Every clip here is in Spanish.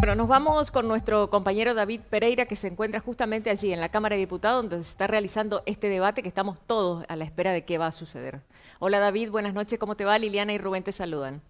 Bueno, nos vamos con nuestro compañero David Pereira, que se encuentra justamente allí en la Cámara de Diputados, donde se está realizando este debate que estamos todos a la espera de qué va a suceder. Hola David, buenas noches, ¿cómo te va? Liliana y Rubén te saludan.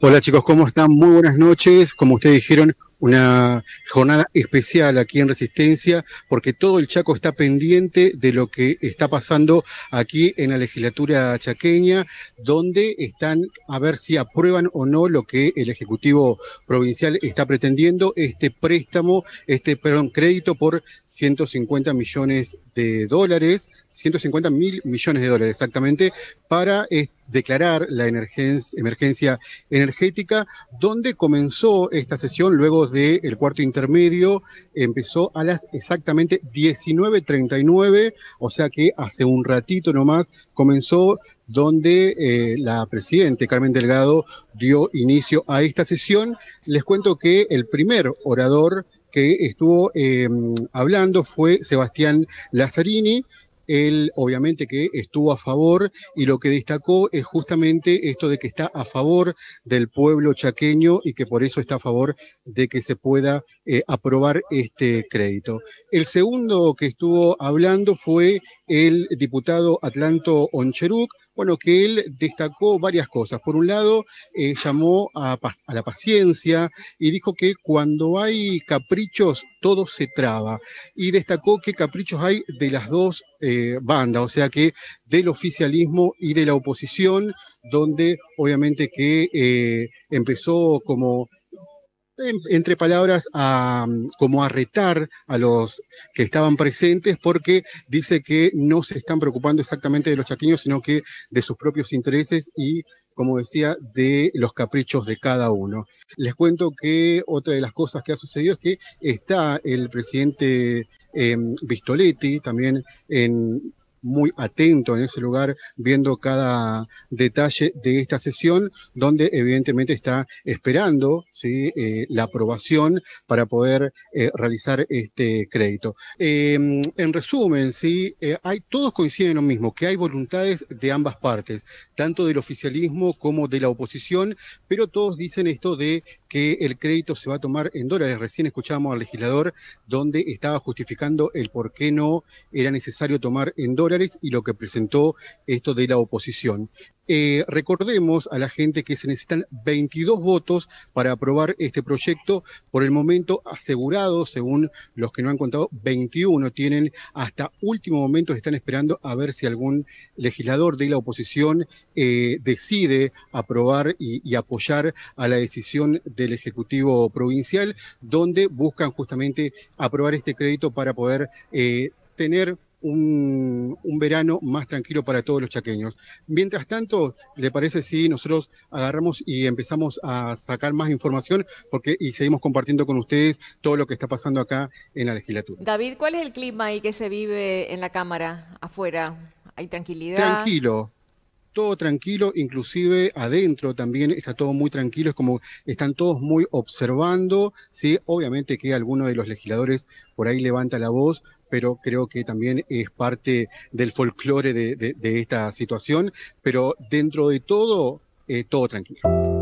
Hola chicos, ¿cómo están? Muy buenas noches. Como ustedes dijeron, una jornada especial aquí en Resistencia, porque todo el Chaco está pendiente de lo que está pasando aquí en la legislatura chaqueña, donde están a ver si aprueban o no lo que el Ejecutivo Provincial está pretendiendo, este préstamo, este, perdón, crédito por 150 millones de dólares, 150 mil millones de dólares exactamente, para este declarar la emergencia, energética, donde comenzó esta sesión luego del cuarto intermedio, empezó a las exactamente 19.39, o sea que hace un ratito nomás comenzó donde eh, la presidente Carmen Delgado dio inicio a esta sesión. Les cuento que el primer orador que estuvo em, hablando fue Sebastián Lazzarini, él obviamente que estuvo a favor y lo que destacó es justamente esto de que está a favor del pueblo chaqueño y que por eso está a favor de que se pueda eh, aprobar este crédito. El segundo que estuvo hablando fue el diputado Atlanto Oncheruk, bueno, que él destacó varias cosas. Por un lado, eh, llamó a, la paciencia y dijo que cuando hay caprichos, todo se traba. Y destacó que caprichos hay de las dos eh, bandas, o sea que del oficialismo y de la oposición, donde obviamente que eh, empezó como entre palabras, como a retar a los que estaban presentes, porque dice que no se están preocupando exactamente de los chaqueños, sino que de sus propios intereses y como decía, de los caprichos de cada uno. Les cuento que otra de las cosas que ha sucedido es que está el presidente Bistoletti em, también en muy atento en ese lugar, viendo cada detalle de esta sesión, donde evidentemente está esperando ¿sí? Eh, la aprobación para poder eh, realizar este crédito. Em, en resumen, ¿sí? Eh, hay, todos coinciden en lo mismo, que hay voluntades de ambas partes, tanto del oficialismo como de la oposición, pero todos dicen esto de que el crédito se va a tomar en dólares. Recién escuchábamos al legislador donde estaba justificando el por qué no era necesario tomar en dólares y lo que presentó esto de la oposición. Eh, recordemos a la gente que se necesitan 22 votos para aprobar este proyecto. Por el momento asegurado, según los que no han contado, 21 tienen hasta último momento, están esperando a ver si algún legislador de la oposición eh, decide aprobar y, apoyar a la decisión del Ejecutivo Provincial, donde buscan justamente aprobar este crédito para poder... Eh, tener un, un, verano más tranquilo para todos los chaqueños. Mientras tanto, ¿le parece si nosotros agarramos y empezamos a sacar más información porque, y seguimos compartiendo con ustedes todo lo que está pasando acá en la legislatura? David, ¿cuál es el clima ahí que se vive en la Cámara afuera? ¿Hay tranquilidad? Tranquilo, todo tranquilo, inclusive adentro también está todo muy tranquilo, es como están todos muy observando, ¿sí? Obviamente que alguno de los legisladores por ahí levanta la voz, pero creo que también es parte del folclore de, esta situación, pero dentro de todo, eh, todo tranquilo.